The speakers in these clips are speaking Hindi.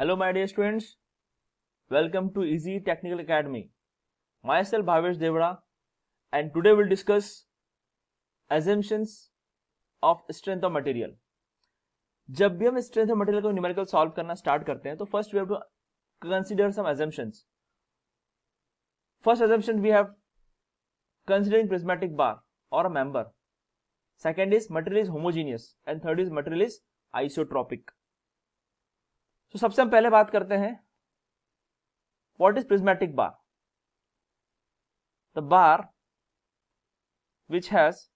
Hello my dear students welcome to easy technical academy myself Bhavesh Devda and today will discuss assumptions of strength of material जब भी हम स्ट्रेंथ ऑफ मटेरियल को न्यूमेरिकल सॉल्व करना स्टार्ट करते हैं तो first we have to consider some assumptions first assumption we have considering prismatic bar और a member second is material is homogeneous and third is material is isotropic तो सबसे हम पहले बात करते हैं what is prismatic bar the bar which has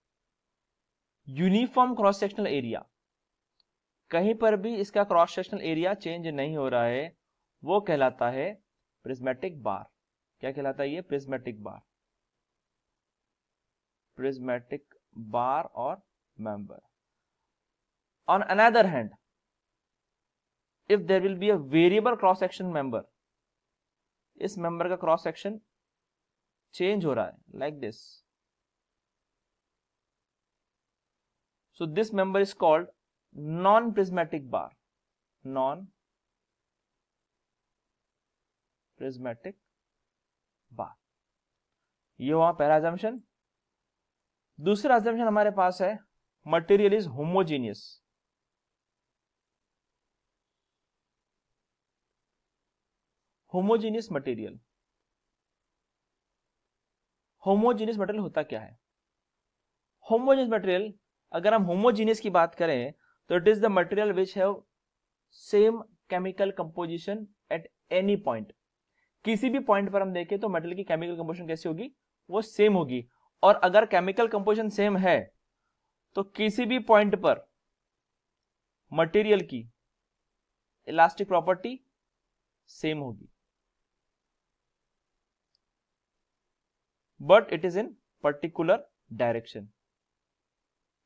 uniform cross sectional area कहीं पर भी इसका क्रॉस सेक्शनल एरिया चेंज नहीं हो रहा है वो कहलाता है प्रिज्मेटिक बार क्या कहलाता है ये प्रिज्मेटिक बार प्रिज्मेटिक बार और member on another hand if there will be a variable cross section member इस मेंबर का क्रॉस सेक्शन चेंज हो रहा है like this so this member is called non prismatic bar non prismatic bar ये हुआ पहला एजम्पन दूसरा एजम्पन हमारे पास है material is homogeneous homogeneous material homogeneous material होता क्या है होमोजीनियस मटेरियल अगर हम होमोजीनियस की बात करें तो it is the material which have same chemical composition at any point किसी भी पॉइंट पर हम देखें तो मेटल की केमिकल कंपोजिशन कैसी होगी वो सेम होगी और अगर केमिकल कंपोजिशन सेम है तो किसी भी पॉइंट पर मटेरियल की इलास्टिक प्रॉपर्टी सेम होगी but it is in particular direction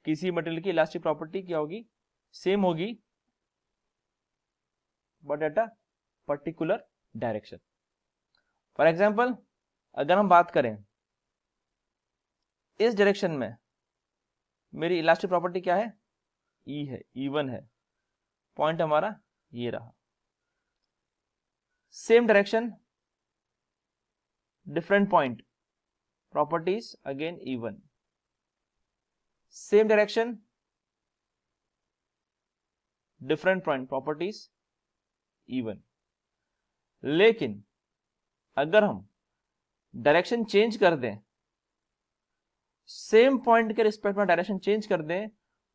किसी मटेरियल की इलास्टिक प्रॉपर्टी क्या होगी सेम होगी but at a particular direction for example अगर हम बात करें इस डायरेक्शन में मेरी इलास्टिक प्रॉपर्टी क्या है ई e है ई e वन है पॉइंट हमारा ये रहा same direction different point properties again even same direction different point properties even लेकिन अगर हम डायरेक्शन चेंज कर दें सेम पॉइंट के रिस्पेक्ट में डायरेक्शन चेंज कर दें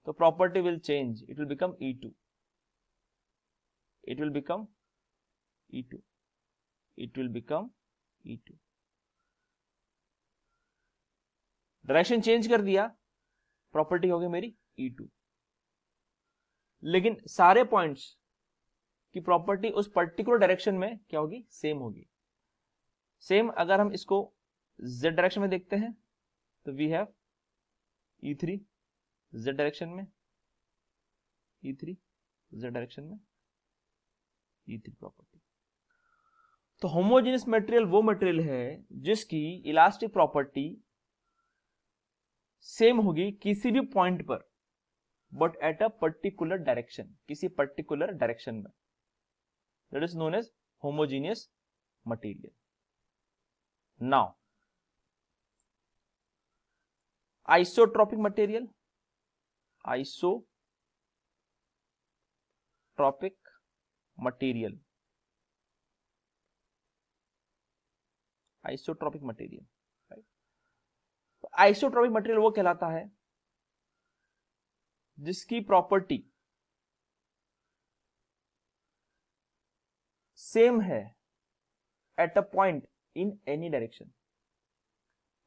तो property will change it will become E two it will become E2. It will become E2. Direction change कर दिया प्रॉपर्टी हो गई मेरी ई e टू लेकिन सारे पॉइंट्स की प्रॉपर्टी उस पर्टिकुलर डायरेक्शन में क्या होगी सेम होगी सेम अगर हम इसको z डायरेक्शन में देखते हैं तो we have E3 three z direction में E e three z direction में ई थ्री प्रॉपर्टी तो होमोजेनस मटेरियल वो मटेरियल है जिसकी इलास्टिक प्रॉपर्टी सेम होगी किसी भी पॉइंट पर but at a particular direction किसी पर्टिकुलर डायरेक्शन में that is known as homogeneous material now isotropic material tropic material isotropic material isotropic material वो कहलाता है जिसकी प्रॉपर्टी सेम है at a point in any direction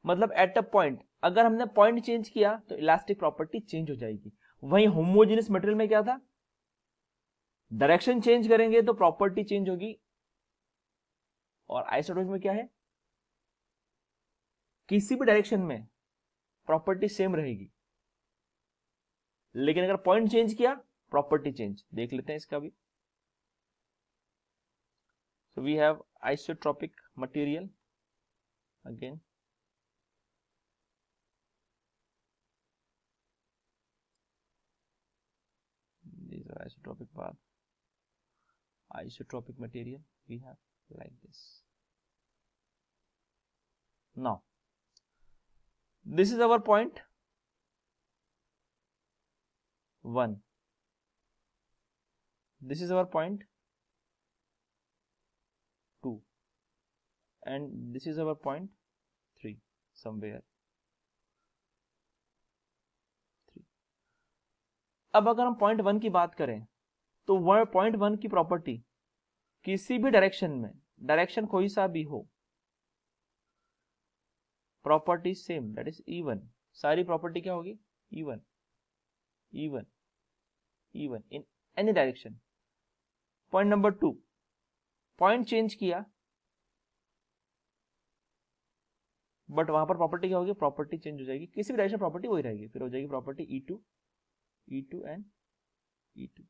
मतलब एट अ पॉइंट अगर हमने पॉइंट चेंज किया तो इलास्टिक प्रॉपर्टी चेंज हो जाएगी वहीं होमोजेनस मटेरियल में क्या था डायरेक्शन चेंज करेंगे तो प्रॉपर्टी चेंज होगी और आइसोट्रॉपिक में क्या है किसी भी डायरेक्शन में प्रॉपर्टी सेम रहेगी लेकिन अगर पॉइंट चेंज किया प्रॉपर्टी चेंज देख लेते हैं इसका भी so we have isotropic material again isotropic part isotropic material we have like this now this is our point one this is our point two and this is our point three somewhere अब अगर हम पॉइंट वन की बात करें तो पॉइंट वन की प्रॉपर्टी किसी भी डायरेक्शन में डायरेक्शन कोई सा भी हो property same that is even सारी प्रॉपर्टी क्या होगी even even even in any direction point number two point change किया बट वहां पर प्रॉपर्टी क्या होगी प्रॉपर्टी चेंज हो जाएगी किसी भी डायरेक्शन प्रॉपर्टी वही रहेगी फिर हो जाएगी property E two E two and E two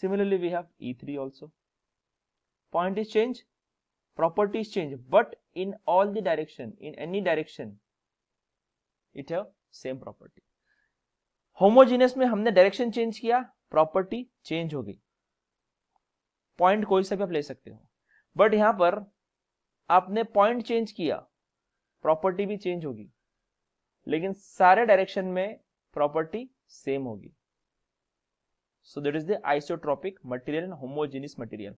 similarly we have E three also point is change properties change but in all the direction in any direction it have same property homogeneous में हमने direction change किया property change हो गई पॉइंट कोई सा भी आप ले सकते हो बट यहां पर आपने पॉइंट चेंज किया प्रॉपर्टी भी चेंज होगी लेकिन सारे डायरेक्शन में प्रॉपर्टी सेम होगी so that is the isotropic material and homogeneous material